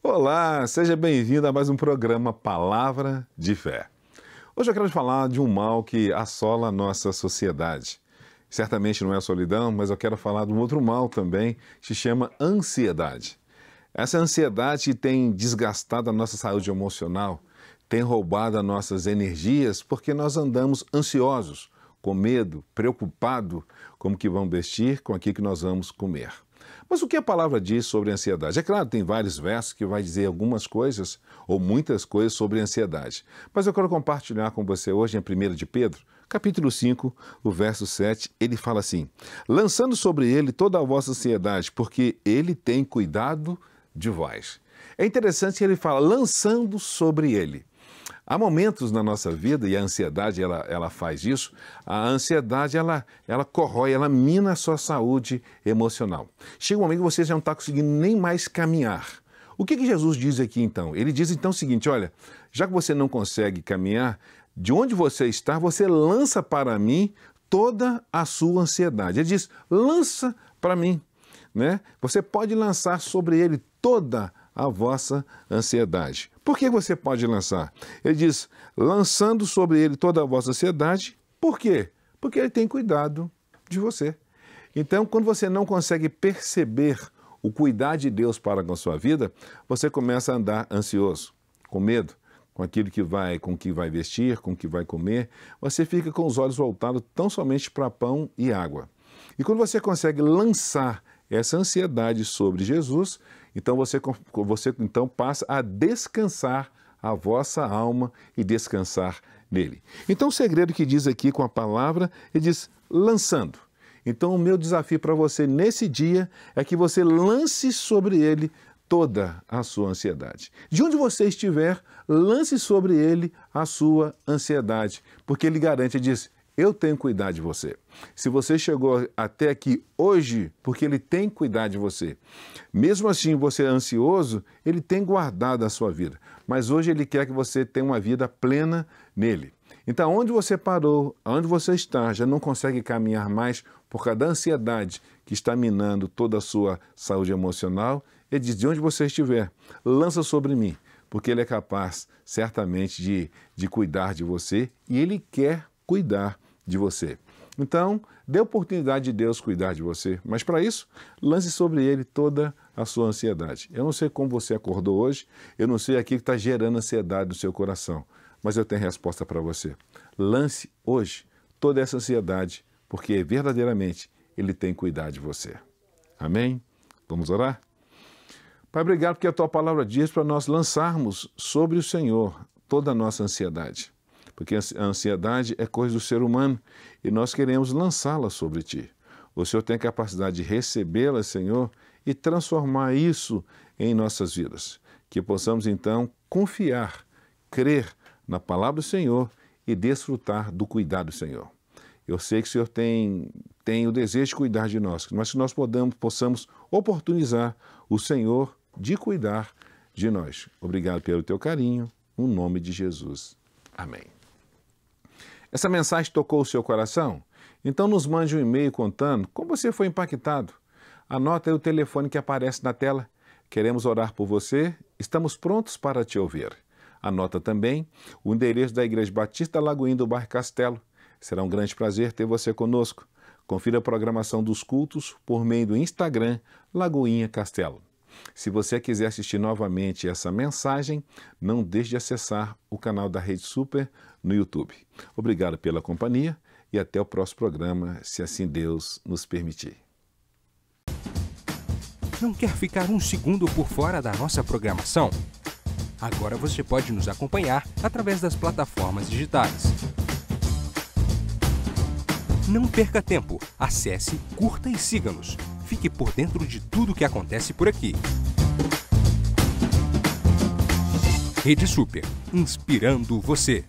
Olá, seja bem-vindo a mais um programa Palavra de Fé. Hoje eu quero falar de um mal que assola a nossa sociedade. Certamente não é a solidão, mas eu quero falar de um outro mal também, que se chama ansiedade. Essa ansiedade tem desgastado a nossa saúde emocional, tem roubado as nossas energias porque nós andamos ansiosos, com medo, preocupado, como que vamos vestir, com aquilo que nós vamos comer. Mas o que a palavra diz sobre ansiedade? É claro, tem vários versos que vai dizer algumas coisas ou muitas coisas sobre ansiedade. Mas eu quero compartilhar com você hoje em 1 de Pedro, capítulo 5, o verso 7, ele fala assim: "Lançando sobre ele toda a vossa ansiedade, porque ele tem cuidado de vós". É interessante que ele fala lançando sobre ele. Há momentos na nossa vida, e a ansiedade ela, ela faz isso, a ansiedade ela, ela corrói, ela mina a sua saúde emocional. Chega um momento que você já não está conseguindo nem mais caminhar. O que, que Jesus diz aqui então? Ele diz então o seguinte: olha, já que você não consegue caminhar, de onde você está, você lança para mim toda a sua ansiedade. Ele diz: lança para mim. Né? Você pode lançar sobre ele toda a vossa ansiedade. Por que você pode lançar? Ele diz: lançando sobre ele toda a vossa ansiedade. Por quê? Porque ele tem cuidado de você. Então, quando você não consegue perceber o cuidar de Deus para com a sua vida, você começa a andar ansioso, com medo, com aquilo que vai, com que vai vestir, com o que vai comer. Você fica com os olhos voltados tão somente para pão e água. E quando você consegue lançar essa ansiedade sobre Jesus, então você, você então passa a descansar a vossa alma e descansar nele. Então o segredo que diz aqui com a palavra, ele diz lançando. Então o meu desafio para você nesse dia é que você lance sobre ele toda a sua ansiedade. De onde você estiver, lance sobre ele a sua ansiedade, porque ele garante, diz, eu tenho que cuidar de você. Se você chegou até aqui hoje, porque Ele tem que cuidar de você. Mesmo assim, você é ansioso, Ele tem guardado a sua vida. Mas hoje Ele quer que você tenha uma vida plena nele. Então, onde você parou, onde você está, já não consegue caminhar mais por causa da ansiedade que está minando toda a sua saúde emocional. Ele diz: de onde você estiver, lança sobre mim, porque Ele é capaz, certamente, de, de cuidar de você e Ele quer cuidar de você. Então, dê oportunidade de Deus cuidar de você, mas para isso, lance sobre ele toda a sua ansiedade. Eu não sei como você acordou hoje, eu não sei aqui que está gerando ansiedade no seu coração, mas eu tenho resposta para você. Lance hoje toda essa ansiedade, porque verdadeiramente ele tem cuidado de você. Amém? Vamos orar? Pai, obrigado porque a tua palavra diz para nós lançarmos sobre o Senhor toda a nossa ansiedade porque a ansiedade é coisa do ser humano e nós queremos lançá-la sobre ti. O Senhor tem capacidade de recebê-la, Senhor, e transformar isso em nossas vidas. Que possamos então confiar, crer na palavra do Senhor e desfrutar do cuidado do Senhor. Eu sei que o Senhor tem, tem o desejo de cuidar de nós, mas que nós podamos, possamos oportunizar o Senhor de cuidar de nós. Obrigado pelo teu carinho, no nome de Jesus. Amém. Essa mensagem tocou o seu coração? Então nos mande um e-mail contando como você foi impactado. Anota aí o telefone que aparece na tela. Queremos orar por você, estamos prontos para te ouvir. Anota também o endereço da Igreja Batista Lagoinha do Bairro Castelo. Será um grande prazer ter você conosco. Confira a programação dos cultos por meio do Instagram Lagoinha Castelo. Se você quiser assistir novamente essa mensagem, não deixe de acessar o canal da Rede Super no YouTube. Obrigado pela companhia e até o próximo programa, se assim Deus nos permitir. Não quer ficar um segundo por fora da nossa programação? Agora você pode nos acompanhar através das plataformas digitais. Não perca tempo, acesse, curta e siga-nos. Fique por dentro de tudo o que acontece por aqui. Rede Super, inspirando você.